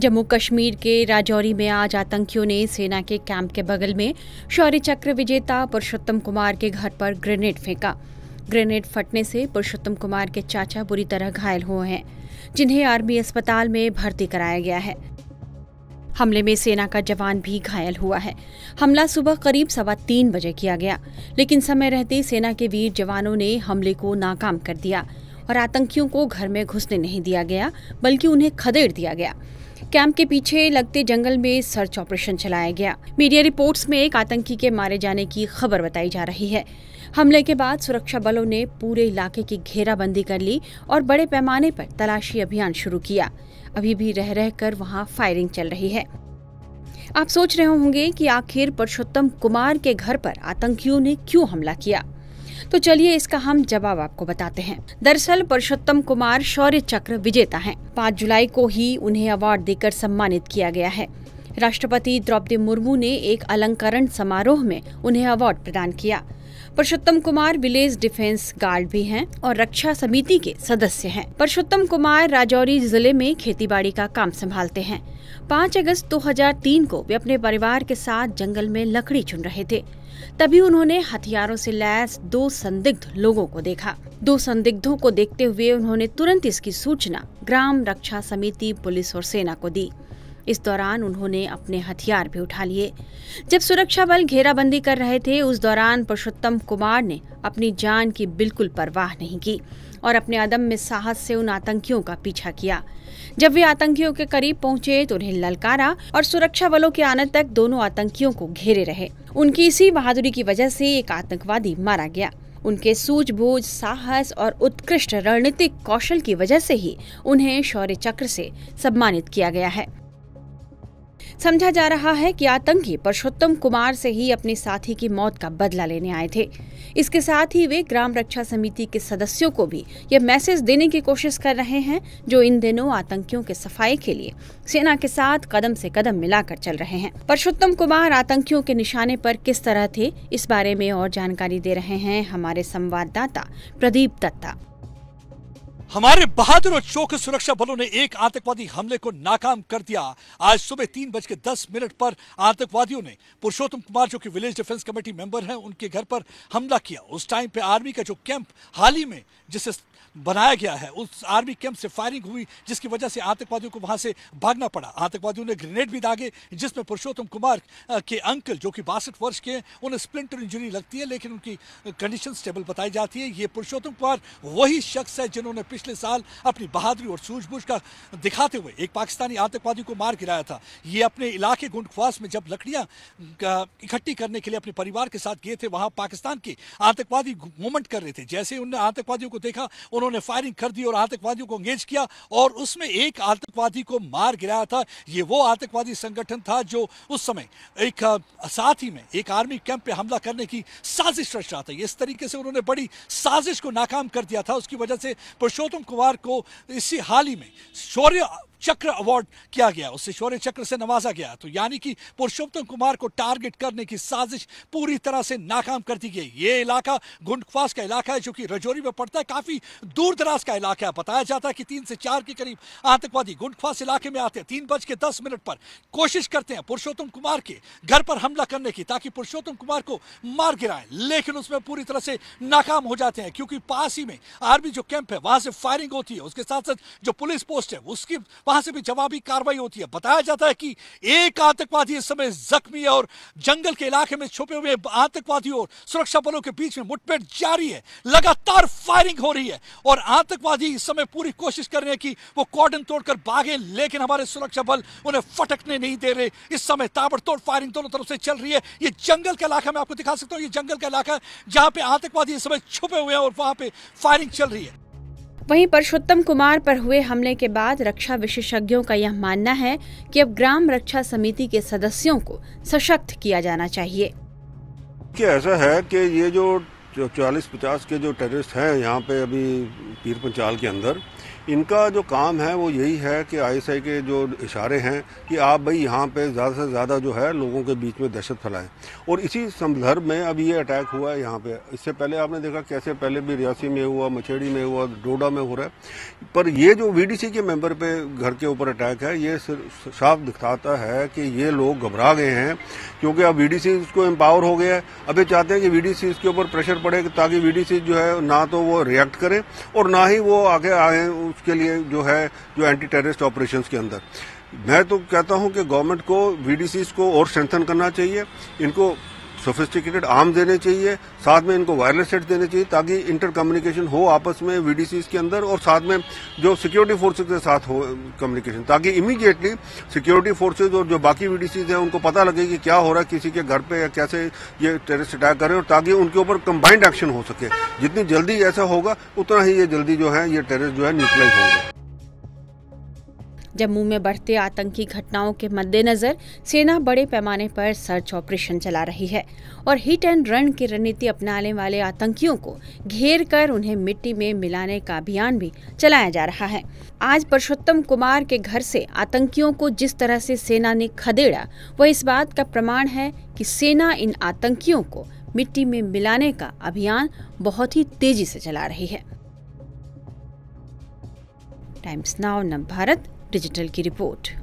जम्मू कश्मीर के राजौरी में आज आतंकियों ने सेना के कैंप के बगल में शौर्य चक्र विजेता पुरुषोत्तम कुमार के घर पर ग्रेनेड फेंका ग्रेनेड फटने से पुरुषोत्तम कुमार के चाचा बुरी तरह घायल हुए हैं जिन्हें आर्मी अस्पताल में भर्ती कराया गया है हमले में सेना का जवान भी घायल हुआ है हमला सुबह करीब सवा तीन बजे किया गया लेकिन समय रहते सेना के वीर जवानों ने हमले को नाकाम कर दिया और आतंकियों को घर में घुसने नहीं दिया गया बल्कि उन्हें खदेड़ दिया गया कैंप के पीछे लगते जंगल में सर्च ऑपरेशन चलाया गया मीडिया रिपोर्ट्स में एक आतंकी के मारे जाने की खबर बताई जा रही है हमले के बाद सुरक्षा बलों ने पूरे इलाके की घेराबंदी कर ली और बड़े पैमाने पर तलाशी अभियान शुरू किया अभी भी रह रह कर वहाँ फायरिंग चल रही है आप सोच रहे होंगे कि आखिर पुरुषोत्तम कुमार के घर पर आतंकियों ने क्यों हमला किया तो चलिए इसका हम जवाब आपको बताते हैं दरअसल पुरुषोत्तम कुमार शौर्य चक्र विजेता है पाँच जुलाई को ही उन्हें अवार्ड देकर सम्मानित किया गया है राष्ट्रपति द्रौपदी मुर्मू ने एक अलंकरण समारोह में उन्हें अवार्ड प्रदान किया Purushottam Kumar village defence guard भी हैं और रक्षा समिति के सदस्य हैं। पुरुषोत्तम कुमार राजौरी जिले में खेतीबाड़ी का काम संभालते हैं 5 अगस्त 2003 को वे अपने परिवार के साथ जंगल में लकड़ी चुन रहे थे तभी उन्होंने हथियारों से लैस दो संदिग्ध लोगों को देखा दो संदिग्धों को देखते हुए उन्होंने तुरंत इसकी सूचना ग्राम रक्षा समिति पुलिस और सेना को दी इस दौरान उन्होंने अपने हथियार भी उठा लिए जब सुरक्षा बल घेराबंदी कर रहे थे उस दौरान पुरुषोत्तम कुमार ने अपनी जान की बिल्कुल परवाह नहीं की और अपने अदम में साहस से उन आतंकियों का पीछा किया जब वे आतंकियों के करीब पहुंचे तो उन्हें ललकारा और सुरक्षा बलों के आने तक दोनों आतंकियों को घेरे रहे उनकी इसी बहादुरी की वजह से एक आतंकवादी मारा गया उनके सूझबूझ साहस और उत्कृष्ट रणनीतिक कौशल की वजह से ही उन्हें शौर्य चक्र से सम्मानित किया गया है समझा जा रहा है कि आतंकी पुरुषोत्तम कुमार से ही अपने साथी की मौत का बदला लेने आए थे इसके साथ ही वे ग्राम रक्षा समिति के सदस्यों को भी यह मैसेज देने की कोशिश कर रहे हैं जो इन दिनों आतंकियों के सफाई के लिए सेना के साथ कदम से कदम मिलाकर चल रहे हैं पुरुषोत्तम कुमार आतंकियों के निशाने पर किस तरह थे इस बारे में और जानकारी दे रहे हैं हमारे संवाददाता प्रदीप दत्ता हमारे बहादुर और चौक सुरक्षा बलों ने एक आतंकवादी हमले को नाकाम कर दिया आज सुबह तीन बज के दस मिनट पर आतंकवादियों ने पुरुषोत्तम कुमार जो कि विलेज डिफेंस कमेटी मेंबर हैं उनके घर पर हमला किया उस टाइम पे आर्मी का जो कैंप हाल ही में जिस बनाया गया है उस आर्मी कैंप से फायरिंग हुई जिसकी वजह से आतंकवादियों को वहां से भागना पड़ा आतंकवादियों ने ग्रेनेड भी दागे जिसमें पुरुषोत्तम कुमार के अंकल जो कि बासठ वर्ष के हैं उन्हें स्प्लिंटर इंजरी लगती है लेकिन उनकी कंडीशन स्टेबल बताई जाती है ये पुरुषोत्तम कुमार वही शख्स है जिन्होंने पिछले साल अपनी बहादुरी और सूझबूझ का दिखाते हुए एक पाकिस्तानी आतंकवादी को मार गिराया था ये अपने इलाके गुंडखवास में जब लकड़ियाँ इकट्ठी करने के लिए अपने परिवार के साथ गए थे वहाँ पाकिस्तान के आतंकवादी मूवमेंट कर रहे थे जैसे उन्होंने आतंकवादियों को देखा उन्होंने उन्होंने फायरिंग कर दी और आतंकवादियों को अंगेज किया और उसमें एक आतंकवादी को मार गिराया था ये वो आतंकवादी संगठन था जो उस समय एक साथ ही में एक आर्मी कैंप पे हमला करने की साजिश रच रहा था इस तरीके से उन्होंने बड़ी साजिश को नाकाम कर दिया था उसकी वजह से पुरुषोत्तम कुमार को इसी हाल ही में शौर्य चक्र अवार्ड किया गया उसे शौर्य चक्र से नवाजा गया तो यानी कि पुरुषोत्तम कुमार को टारगेट करने की साजिश पूरी तरह से नाकाम कर दी गई ये इलाका गुंडखवास का इलाका है जो कि रजौरी में पड़ता है काफ़ी दूर दराज का इलाका है बताया जाता है कि तीन से चार के करीब आतंकवादी गुंडखवास इलाके में आते हैं तीन बज के दस मिनट पर कोशिश करते हैं पुरुषोत्तम कुमार के घर पर हमला करने की ताकि पुरुषोत्तम कुमार को मार गिराए लेकिन उसमें पूरी तरह से नाकाम हो जाते हैं क्योंकि पास ही में आर्मी जो कैंप है वहां से फायरिंग होती है उसके साथ साथ जो पुलिस पोस्ट है उसकी वहां से भी जवाबी कार्रवाई होती है बताया जाता है कि एक आतंकवादी इस समय जख्मी है और जंगल के इलाके में छुपे हुए आतंकवादी और सुरक्षा बलों के बीच में मुठभेड़ जारी है लगातार फायरिंग हो रही है और आतंकवादी इस समय पूरी कोशिश कर रहे हैं कि वो कॉर्डन तोड़कर भागे लेकिन हमारे सुरक्षा बल उन्हें फटकने नहीं दे रहे इस समय ताबड़तोड़ फायरिंग दोनों तरफ से चल रही है ये जंगल का इलाका मैं आपको दिखा सकता हूँ ये जंगल का इलाका जहां पे आतंकवादी इस समय छुपे हुए हैं और वहां पे फायरिंग चल रही है वहीं परशोत्तम कुमार पर हुए हमले के बाद रक्षा विशेषज्ञों का यह मानना है कि अब ग्राम रक्षा समिति के सदस्यों को सशक्त किया जाना चाहिए कि ऐसा है कि ये जो जो चालीस पचास के जो टेररिस्ट हैं यहाँ पे अभी पीर पंचाल के अंदर इनका जो काम है वो यही है कि आईएसआई के जो इशारे हैं कि आप भाई यहाँ पे ज़्यादा से ज़्यादा जो है लोगों के बीच में दहशत फैलाएं और इसी संदर्भ में अभी ये अटैक हुआ है यहाँ पे इससे पहले आपने देखा कैसे पहले भी रियासी में हुआ मछेड़ी में हुआ डोडा में हो रहा है पर ये जो वीडीसी के मेंबर पे घर के ऊपर अटैक है ये साफ दिखाता है कि ये लोग घबरा गए हैं क्योंकि अब वी डी उसको एम्पावर हो गया है अब ये चाहते हैं कि वी डी के ऊपर प्रेशर पड़े ताकि वी डी जो है ना तो वो रिएक्ट करे और ना ही वो आगे आए उसके लिए जो है जो एंटी टेररिस्ट ऑपरेशन के अंदर मैं तो कहता हूं कि गवर्नमेंट को वी को और स्ट्रेंथन करना चाहिए इनको सोफिस्टिकेटेड आर्म देने चाहिए साथ में इनको वायरलेस सेट देने चाहिए ताकि इंटर कम्युनिकेशन हो आपस में वीडीसी के अंदर और साथ में जो सिक्योरिटी फोर्सेज के साथ हो कम्युनिकेशन ताकि इमीडिएटली सिक्योरिटी फोर्सेज और जो बाकी वीडीसीज हैं उनको पता लगे कि क्या हो रहा है किसी के घर पे या कैसे ये टेरिस अटैक करें और ताकि उनके ऊपर कंबाइंड एक्शन हो सके जितनी जल्दी ऐसा होगा उतना ही ये जल्दी जो है ये टेरिस जो है न्यूट्रलाइज होगा जम्मू में बढ़ते आतंकी घटनाओं के मद्देनजर सेना बड़े पैमाने पर सर्च ऑपरेशन चला रही है और हिट एंड रन की रणनीति अपनाने वाले आतंकियों को घेर कर उन्हें मिट्टी में मिलाने का अभियान भी चलाया जा रहा है आज पुरुषोत्तम कुमार के घर से आतंकियों को जिस तरह से सेना ने खदेड़ा वह इस बात का प्रमाण है कि सेना इन आतंकियों को मिट्टी में मिलाने का अभियान बहुत ही तेजी से चला रही है टाइम्स नाउ नव भारत डिजिटल की रिपोर्ट